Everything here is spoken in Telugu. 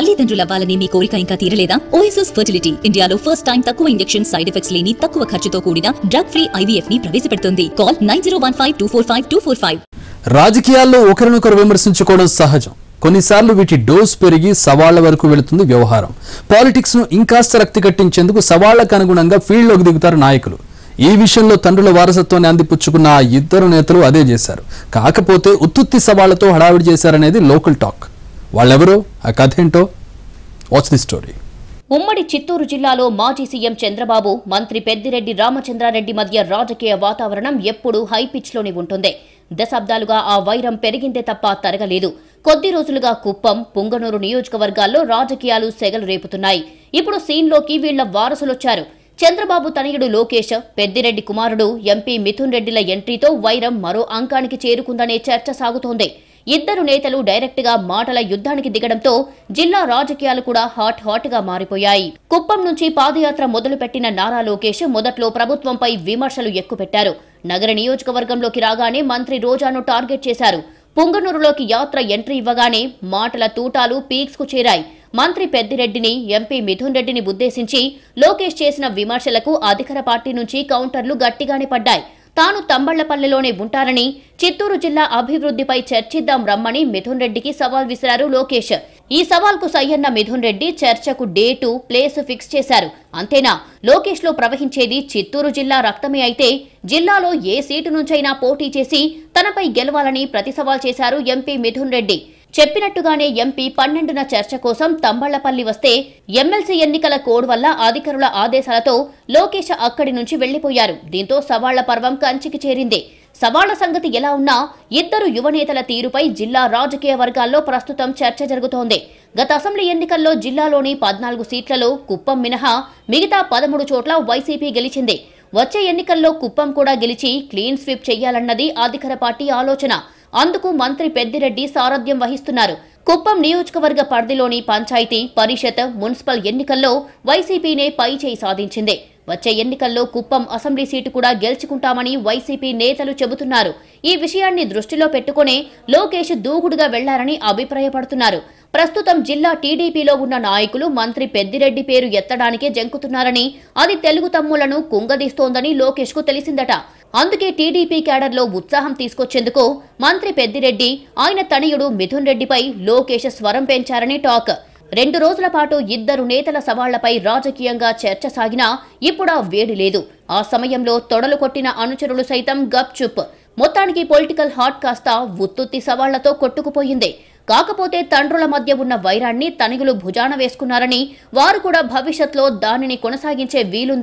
అవ్వాలనే మీ కోరిక ఇంకా తీరలేదా ఓఎస్ఎస్ ఫర్టిలిటీ ఇండియాలో ఫస్ట్ టైం తక్కువ ఇంజెక్షన్ సైడ్ ఎఫెక్ట్స్ లేని తక్కువ ఖర్చుతో కూడిన డ్రగ్ ఫ్రీ ఐవీఎఫ్ ని ప్రవేశపెడుతుంది call nine zero one five two four five two four five రాజకీయాల్లో ఒకరినొకరు విమర్శించుకోవడం సహజం కొన్నిసార్లు వీటి డోస్ పెరిగి సవాళ్ల వరకు వెళుతుంది వ్యవహారం పాలిటిక్స్ ను ఇంకాస్త రక్తి కట్టించేందుకు సవాళ్లకు అనుగుణంగా ఫీల్డ్ లోకి దిగుతారు నాయకులు ఈ విషయంలో తండ్రుల వారసత్వాన్ని అందిపుచ్చుకున్న ఇద్దరు నేతలు అదే చేశారు కాకపోతే ఉత్తుత్తి సవాళ్లతో హడావిడి చేశారనేది లోకల్ టాక్ వాళ్ళెవరో ఆ కథ ఏంటో వాచ్ ది స్టోరీ ఉమ్మడి చిత్తూరు జిల్లాలో మాజీ సీఎం చంద్రబాబు మంత్రి పెద్దిరెడ్డి రామచంద్రారెడ్డి మధ్య రాజకీయ వాతావరణం ఎప్పుడూ హైపిచ్లోనే ఉంటుంది దశాబ్దాలుగా ఆ వైరం పెరిగిందే తప్ప తరగలేదు కొద్ది రోజులుగా కుప్పం పుంగనూరు నియోజకవర్గాల్లో రాజకీయాలు సెగలు రేపుతున్నాయి ఇప్పుడు సీన్లోకి వీళ్ల వారసులొచ్చారు చంద్రబాబు తనయుడు లోకేష్ పెద్దిరెడ్డి కుమారుడు ఎంపీ మిథున్ రెడ్డిల ఎంట్రీతో వైరం మరో అంకానికి చేరుకుందనే చర్చ సాగుతోంది ఇద్దరు నేతలు డైరెక్ట్ గా మాటల యుద్ధానికి దిగడంతో జిల్లా రాజకీయాలు కూడా హాట్ హాట్ గా మారిపోయాయి కుప్పం నుంచి పాదయాత్ర మొదలుపెట్టిన నారా లోకేష్ మొదట్లో ప్రభుత్వంపై విమర్శలు ఎక్కుపెట్టారు నగర నియోజకవర్గంలోకి రాగానే మంత్రి రోజాను టార్గెట్ చేశారు పుంగనూరులోకి యాత్ర ఎంట్రీ ఇవ్వగానే మాటల తూటాలు పీక్స్ కు చేరాయి మంత్రి పెద్దిరెడ్డిని ఎంపీ మిథున్ రెడ్డిని ఉద్దేశించి లోకేష్ చేసిన విమర్శలకు అధికార పార్టీ నుంచి కౌంటర్లు గట్టిగానే పడ్డాయి తాను తంబళ్లపల్లెలోనే ఉంటానని చిత్తూరు జిల్లా అభివృద్ధిపై చర్చిద్దాం రమ్మని మిథున్ రెడ్డికి సవాల్ విసిరారు లోకేష్ ఈ సవాల్కు సయ్యన్న మిథున్ రెడ్డి చర్చకు డేటు ప్లేస్ ఫిక్స్ చేశారు అంతేనా లోకేష్లో ప్రవహించేది చిత్తూరు జిల్లా రక్తమే అయితే జిల్లాలో ఏ సీటు నుంచైనా పోటీ చేసి తనపై గెలవాలని ప్రతి సవాల్ చేశారు ఎంపీ మిథున్ రెడ్డి చెప్పినట్టుగానే ఎంపీ పన్నెండున చర్చ కోసం తంబళ్లపల్లి వస్తే ఎమ్మెల్సీ ఎన్నికల కోడ్ వల్ల అధికారుల ఆదేశాలతో లోకేష్ అక్కడి నుంచి వెళ్లిపోయారు దీంతో సవాళ్ల పర్వం కంచికి చేరింది సవాళ్ల సంగతి ఎలా ఉన్నా ఇద్దరు యువనేతల తీరుపై జిల్లా రాజకీయ వర్గాల్లో ప్రస్తుతం చర్చ జరుగుతోంది గత అసెంబ్లీ ఎన్నికల్లో జిల్లాలోని పద్నాలుగు సీట్లలో కుప్పం మినహా మిగతా పదమూడు చోట్ల వైసీపీ గెలిచింది వచ్చే ఎన్నికల్లో కుప్పం కూడా గెలిచి క్లీన్ స్వీప్ చేయాలన్నది అధికార పార్టీ ఆలోచన అందుకు మంత్రి పెద్దిరెడ్డి సారథ్యం వహిస్తున్నారు కుప్పం నియోజకవర్గ పరిధిలోని పంచాయతీ పరిషత్ మున్సిపల్ ఎన్నికల్లో వైసీపీనే పై చేయి సాధించింది వచ్చే ఎన్నికల్లో కుప్పం అసెంబ్లీ సీటు కూడా గెలుచుకుంటామని వైసీపీ నేతలు చెబుతున్నారు ఈ విషయాన్ని దృష్టిలో పెట్టుకునే లోకేష్ దూకుడుగా వెళ్లారని అభిప్రాయపడుతున్నారు ప్రస్తుతం జిల్లా టీడీపీలో ఉన్న నాయకులు మంత్రి పెద్దిరెడ్డి పేరు ఎత్తడానికే జంకుతున్నారని అది తెలుగు తమ్ములను కుంగదీస్తోందని లోకేష్కు తెలిసిందట అందుకే టీడీపీ క్యాడర్లో ఉత్సాహం తీసుకొచ్చేందుకు మంత్రి పెద్దిరెడ్డి ఆయన తనయుడు మిథున్ రెడ్డిపై లోకేష్ స్వరం పెంచారని టాక్ రెండు రోజుల పాటు ఇద్దరు నేతల సవాళ్లపై రాజకీయంగా చర్చ సాగినా ఇప్పుడా వేడి లేదు ఆ సమయంలో తొడలు కొట్టిన అనుచరులు సైతం గప్చుప్ మొత్తానికి పొలిటికల్ హాట్ కాస్త ఉత్తుత్తి సవాళ్లతో కొట్టుకుపోయింది కాకపోతే తండ్రుల మధ్య ఉన్న వైరాన్ని తనిగులు భుజాన వేసుకున్నారని వారు కూడా భవిష్యత్లో దానిని కొనసాగించే వీలుంది